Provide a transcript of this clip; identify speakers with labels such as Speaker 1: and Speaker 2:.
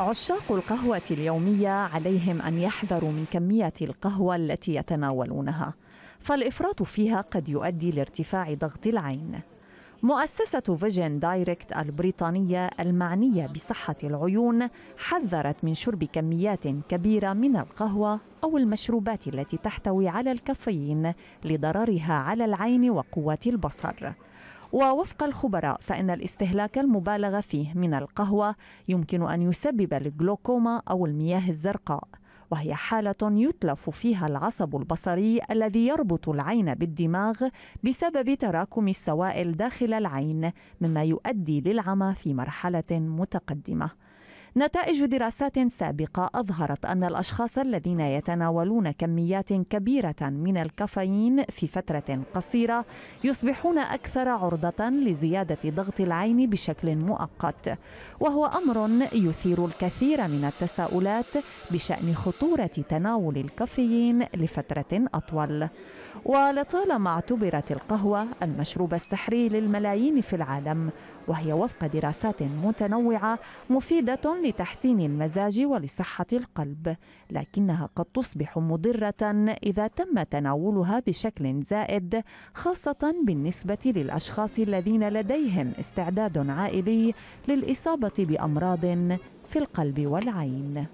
Speaker 1: عشاق القهوة اليومية عليهم أن يحذروا من كمية القهوة التي يتناولونها، فالإفراط فيها قد يؤدي لارتفاع ضغط العين. مؤسسة فيجن دايركت البريطانية المعنية بصحة العيون حذرت من شرب كميات كبيرة من القهوة أو المشروبات التي تحتوي على الكافيين لضررها على العين وقوة البصر. ووفق الخبراء فإن الاستهلاك المبالغ فيه من القهوة يمكن أن يسبب الجلوكوما أو المياه الزرقاء وهي حالة يتلف فيها العصب البصري الذي يربط العين بالدماغ بسبب تراكم السوائل داخل العين مما يؤدي للعمى في مرحلة متقدمة نتائج دراسات سابقة أظهرت أن الأشخاص الذين يتناولون كميات كبيرة من الكافيين في فترة قصيرة يصبحون أكثر عرضة لزيادة ضغط العين بشكل مؤقت وهو أمر يثير الكثير من التساؤلات بشأن خطورة تناول الكافيين لفترة أطول ولطالما اعتبرت القهوة المشروب السحري للملايين في العالم وهي وفق دراسات متنوعة مفيدة لتحسين المزاج ولصحة القلب لكنها قد تصبح مضرة إذا تم تناولها بشكل زائد خاصة بالنسبة للأشخاص الذين لديهم استعداد عائلي للإصابة بأمراض في القلب والعين